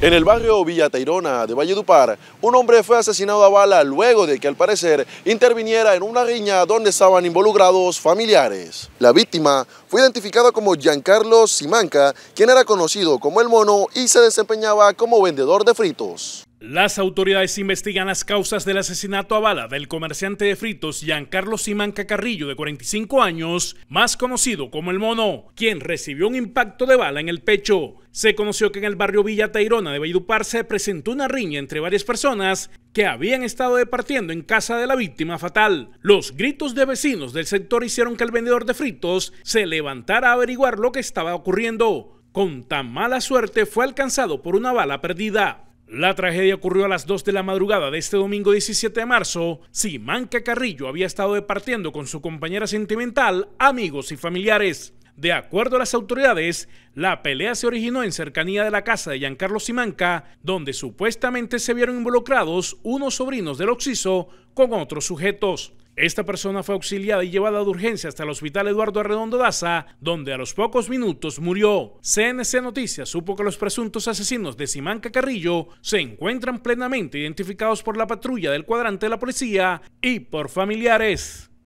En el barrio Villa Tairona de Valledupar, un hombre fue asesinado a bala luego de que al parecer interviniera en una riña donde estaban involucrados familiares. La víctima fue identificada como Giancarlo Simanca, quien era conocido como El Mono y se desempeñaba como vendedor de fritos. Las autoridades investigan las causas del asesinato a bala del comerciante de fritos Giancarlo Simanca Carrillo, de 45 años, más conocido como El Mono, quien recibió un impacto de bala en el pecho. Se conoció que en el barrio Villa Tairona de Valledupar se presentó una riña entre varias personas que habían estado departiendo en casa de la víctima fatal. Los gritos de vecinos del sector hicieron que el vendedor de fritos se levantara a averiguar lo que estaba ocurriendo. Con tan mala suerte fue alcanzado por una bala perdida. La tragedia ocurrió a las 2 de la madrugada de este domingo 17 de marzo. Simanca Carrillo había estado departiendo con su compañera sentimental, amigos y familiares. De acuerdo a las autoridades, la pelea se originó en cercanía de la casa de Giancarlo Simanca, donde supuestamente se vieron involucrados unos sobrinos del Oxiso con otros sujetos. Esta persona fue auxiliada y llevada de urgencia hasta el hospital Eduardo Arredondo Daza, donde a los pocos minutos murió. CNC Noticias supo que los presuntos asesinos de Simanca Carrillo se encuentran plenamente identificados por la patrulla del cuadrante de la policía y por familiares.